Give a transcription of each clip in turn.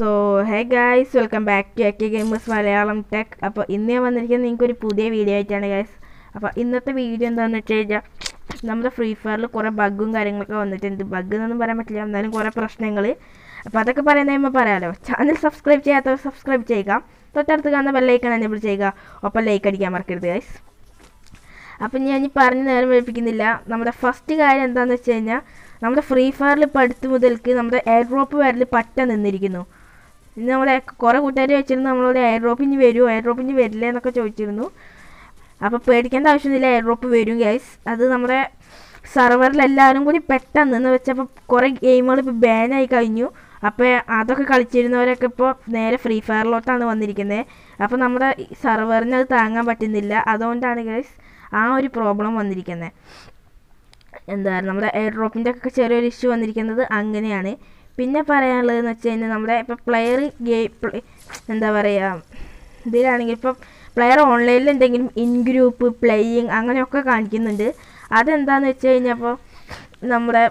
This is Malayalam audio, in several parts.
so hey guys welcome back to K gamers Malayalam tech അപ്പോൾ ഇന്ന് ഞാൻ വന്നിരിക്കുന്നത് നിങ്ങൾക്ക് ഒരു പുതിയ വീഡിയോ ആയിട്ടാണ് ഗായ്സ് അപ്പോൾ ഇന്നത്തെ വീഡിയോ എന്താണെന്ന് വെച്ച് കഴിഞ്ഞാൽ നമ്മുടെ ഫ്രീ ഫയറിൽ കുറേ ബഗ്ഗും കാര്യങ്ങളൊക്കെ വന്നിട്ടുണ്ട് ബഗ് എന്നൊന്നും പറയാൻ പറ്റില്ല എന്നാലും കുറേ പ്രശ്നങ്ങൾ അപ്പോൾ അതൊക്കെ പറയുന്ന കഴിയുമ്പോൾ പറയാമല്ലോ ചാനൽ സബ്സ്ക്രൈബ് ചെയ്യാത്തവർ സബ്സ്ക്രൈബ് ചെയ്യുക തൊട്ടടുത്ത് കാണുന്ന ബെല്ലൈക്കൺ എനേബിൾ ചെയ്യുക ഒപ്പം ലൈക്ക് അടിക്കാൻ മറക്കരുത് ഗൈസ് അപ്പം ഞാൻ ഈ പറഞ്ഞ് നേരം വെളുപ്പിക്കുന്നില്ല നമ്മുടെ ഫസ്റ്റ് കാര്യം എന്താണെന്ന് വെച്ച് കഴിഞ്ഞാൽ നമ്മുടെ ഫ്രീ ഫയറിൽ ഇപ്പോൾ അടുത്ത് മുതൽക്ക് നമ്മുടെ എയർ ഡ്രോപ്പ് വരൽ പട്ട നിന്നിരിക്കുന്നു ഇന്ന് നമ്മളെ കുറേ കൂട്ടുകാർ വെച്ചിരുന്നു നമ്മളോട് എയർ ഡ്രോപ്പ് ഇനി വരുമോ എയർ ഡ്രോപ്പ് ഇനി വരില്ല എന്നൊക്കെ ചോദിച്ചിരുന്നു അപ്പോൾ പേടിക്കേണ്ട ആവശ്യമില്ല എയർ ഡ്രോപ്പ് വരും ഗൈസ് അത് നമ്മുടെ സെർവറിൽ എല്ലാവരും കൂടി പെട്ടെന്ന് എന്ന് വെച്ചപ്പോൾ കുറേ ഗെയിമുകൾ ഇപ്പോൾ ബാനായി കഴിഞ്ഞു അപ്പോൾ അതൊക്കെ കളിച്ചിരുന്നവരൊക്കെ ഇപ്പോൾ നേരെ ഫ്രീ ഫയറിലോട്ടാണ് വന്നിരിക്കുന്നത് അപ്പോൾ നമ്മുടെ സർവറിന് അത് താങ്ങാൻ പറ്റുന്നില്ല അതുകൊണ്ടാണ് ഗൈസ് ആ ഒരു പ്രോബ്ലം വന്നിരിക്കുന്നത് എന്താ നമ്മുടെ എയർ ഡ്രോപ്പിൻ്റെ ഒക്കെ ചെറിയൊരു ഇഷ്യൂ വന്നിരിക്കുന്നത് അങ്ങനെയാണ് പിന്നെ പറയാനുള്ളതെന്ന് വെച്ച് കഴിഞ്ഞാൽ നമ്മുടെ ഇപ്പം പ്ലെയർ ഗെയിം എന്താ പറയുക ഇതിലാണെങ്കിൽ ഇപ്പം പ്ലെയർ ഓൺലൈനിൽ എന്തെങ്കിലും ഇൻ ഗ്രൂപ്പ് പ്ലേയിങ് അങ്ങനെയൊക്കെ കാണിക്കുന്നുണ്ട് അതെന്താന്ന് വെച്ച് കഴിഞ്ഞപ്പോൾ നമ്മുടെ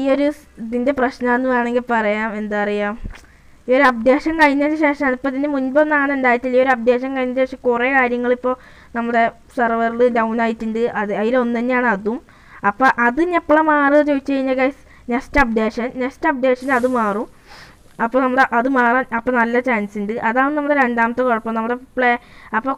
ഈ ഒരു ഇതിൻ്റെ പ്രശ്നമെന്ന് വേണമെങ്കിൽ പറയാം എന്താ പറയുക ഈ ഒരു അപ്ഡേഷൻ കഴിഞ്ഞതിന് ശേഷം ഇപ്പോൾ ഇതിന് മുൻപൊന്നാണ് ഉണ്ടായിട്ടില്ല ഈ ഒരു അപ്ഡേഷൻ കഴിഞ്ഞ ശേഷം കുറേ കാര്യങ്ങളിപ്പോൾ നമ്മുടെ സെർവറിൽ ഡൗൺ ആയിട്ടുണ്ട് അത് അതിലൊന്നു തന്നെയാണ് അതും അപ്പോൾ അത് ഞെപ്പള മാറുക ചോദിച്ചു കഴിഞ്ഞാൽ guys next updation next updation അത് മാറും അപ്പോൾ നമ്മൾ അത് മാറാൻ അപ്പോൾ നല്ല ചാൻസ് ഉണ്ട് അതാണ് നമ്മുടെ രണ്ടാമത്തെ കുഴപ്പം നമ്മുടെ പ്ലേ അപ്പോൾ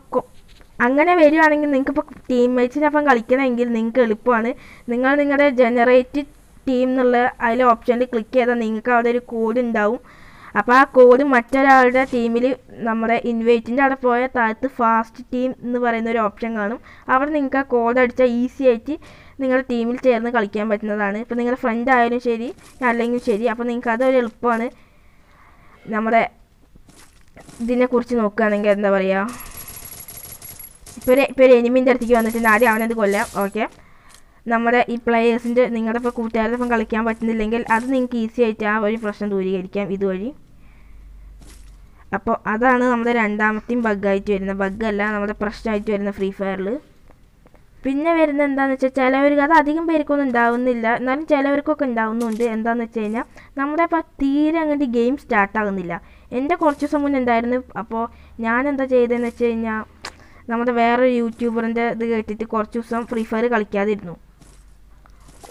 അങ്ങനെ വരികയാണെങ്കിൽ നിങ്ങൾക്കിപ്പോൾ ടീം മേറ്റ്സിനൊപ്പം കളിക്കണമെങ്കിൽ നിങ്ങൾക്ക് എളുപ്പമാണ് നിങ്ങൾ നിങ്ങളുടെ ജനറേറ്റഡ് ടീം എന്നുള്ള അതിലെ ഓപ്ഷനിൽ ക്ലിക്ക് ചെയ്താൽ നിങ്ങൾക്ക് അവിടെ ഒരു കോഡ് ഉണ്ടാവും അപ്പോൾ ആ കോഡ് മറ്റൊരാളുടെ ടീമിൽ നമ്മുടെ ഇൻവൈറ്റിൻ്റെ അവിടെ പോയ താഴത്ത് ഫാസ്റ്റ് ടീം എന്ന് പറയുന്ന ഒരു ഓപ്ഷൻ കാണും അവിടെ നിങ്ങൾക്ക് ആ കോഡ് അടിച്ചാൽ ഈസി ആയിട്ട് നിങ്ങളുടെ ടീമിൽ ചേർന്ന് കളിക്കാൻ പറ്റുന്നതാണ് ഇപ്പം നിങ്ങളുടെ ഫ്രണ്ട് ആയാലും ശരി അല്ലെങ്കിൽ ശരി അപ്പോൾ നിങ്ങൾക്ക് അതൊരു എളുപ്പമാണ് നമ്മുടെ ഇതിനെക്കുറിച്ച് നോക്കുകയാണെങ്കിൽ എന്താ പറയുക ഇപ്പോൾ ഒരു ഇപ്പോൾ ഒരു എനിമിൻ്റെ അടുത്തേക്ക് വന്നിട്ടുണ്ട് ആദ്യം അവനത് കൊല്ലാം ഓക്കെ നമ്മുടെ ഈ പ്ലെയേഴ്സിൻ്റെ നിങ്ങളുടെ ഇപ്പോൾ കൂട്ടുകാരുടെ ഇപ്പം കളിക്കാൻ പറ്റുന്നില്ലെങ്കിൽ അത് നിങ്ങൾക്ക് ഈസി ആയിട്ട് ആ ഒരു പ്രശ്നം ദൂരീകരിക്കാം ഇതുവഴി അപ്പോൾ അതാണ് നമ്മുടെ രണ്ടാമത്തെയും ബഗ്ഗായിട്ട് വരുന്ന ബഗ്ഗല്ല നമ്മുടെ പ്രശ്നമായിട്ട് വരുന്ന ഫ്രീ ഫയറിൽ പിന്നെ വരുന്ന എന്താണെന്ന് വെച്ചാൽ ചിലവർക്ക് അത് അധികം പേർക്കൊന്നും ഉണ്ടാവുന്നില്ല എന്നാലും ചിലവർക്കൊക്കെ ഉണ്ടാവുന്നുണ്ട് എന്താണെന്ന് വെച്ച് കഴിഞ്ഞാൽ നമ്മുടെ ഇപ്പോൾ തീരെ അങ്ങോട്ട് ഗെയിം സ്റ്റാർട്ടാകുന്നില്ല എൻ്റെ കുറച്ച് ദിവസം മുന്നേ ഉണ്ടായിരുന്നു അപ്പോൾ ഞാൻ എന്താ ചെയ്തതെന്ന് വെച്ച് കഴിഞ്ഞാൽ നമ്മുടെ വേറൊരു യൂട്യൂബറിൻ്റെ ഇത് കേട്ടിട്ട് കുറച്ച് ദിവസം ഫ്രീ ഫയർ കളിക്കാതിരുന്നു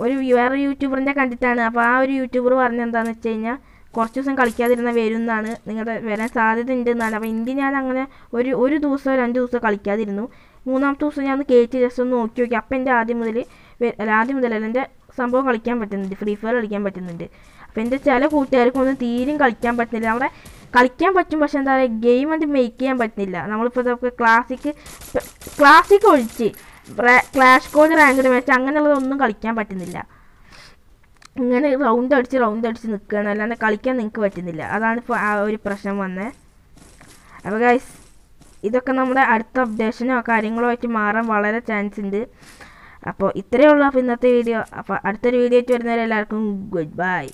ഒരു വേറൊരു യൂട്യൂബറിനെ കണ്ടിട്ടാണ് അപ്പോൾ ആ ഒരു യൂട്യൂബർ പറഞ്ഞെന്താണെന്ന് വെച്ച് കഴിഞ്ഞാൽ കുറച്ച് ദിവസം കളിക്കാതിരുന്ന വരും എന്നാണ് നിങ്ങളുടെ വരാൻ സാധ്യത ഉണ്ട് എന്നാണ് അപ്പോൾ ഇന്ത്യ ഞാൻ അങ്ങനെ ഒരു ഒരു ദിവസം രണ്ട് ദിവസം കളിക്കാതിരുന്നു മൂന്നാമത്തെ ദിവസം ഞാൻ ഒന്ന് കയറ്റി ജസ്റ്റ് ഒന്ന് നോക്കി നോക്കി അപ്പം എൻ്റെ ആദ്യം മുതൽ ആദ്യം മുതൽ എൻ്റെ സംഭവം കളിക്കാൻ പറ്റുന്നുണ്ട് ഫ്രീ ഫയർ കളിക്കാൻ പറ്റുന്നുണ്ട് അപ്പോൾ എൻ്റെ ചില കൂട്ടുകാർക്കൊന്നും തീരും കളിക്കാൻ പറ്റുന്നില്ല അവിടെ കളിക്കാൻ പറ്റും പക്ഷേ എന്താ പറയുക ഗെയിം അത് മേക്ക് ചെയ്യാൻ പറ്റുന്നില്ല നമ്മളിപ്പോൾ ക്ലാസിക് ക്ലാസിക് ഒഴിച്ച് ക്ലാഷ് കോയിൻ റാങ്കഡ് മാച്ച് അങ്ങനെയുള്ളതൊന്നും കളിക്കാൻ പറ്റുന്നില്ല ഇങ്ങനെ റൗണ്ട് അടിച്ച് റൗണ്ട് അടിച്ച് നിൽക്കുകയാണ് അല്ലാണ്ട് കളിക്കാൻ നിങ്ങൾക്ക് പറ്റുന്നില്ല അതാണ് ഇപ്പോൾ ആ ഒരു പ്രശ്നം വന്നത് അപ്പോൾ ഗൈസ് ഇതൊക്കെ നമ്മുടെ അടുത്ത അപ്ഡേഷനോ കാര്യങ്ങളോ ആയിട്ട് മാറാൻ വളരെ ചാൻസ് ഉണ്ട് അപ്പോൾ ഇത്രയേ ഉള്ളൂ അപ്പോൾ ഇന്നത്തെ വീഡിയോ അപ്പോൾ അടുത്തൊരു വീഡിയോ ആയിട്ട് വരുന്നവരെല്ലാവർക്കും ഗുഡ് ബൈ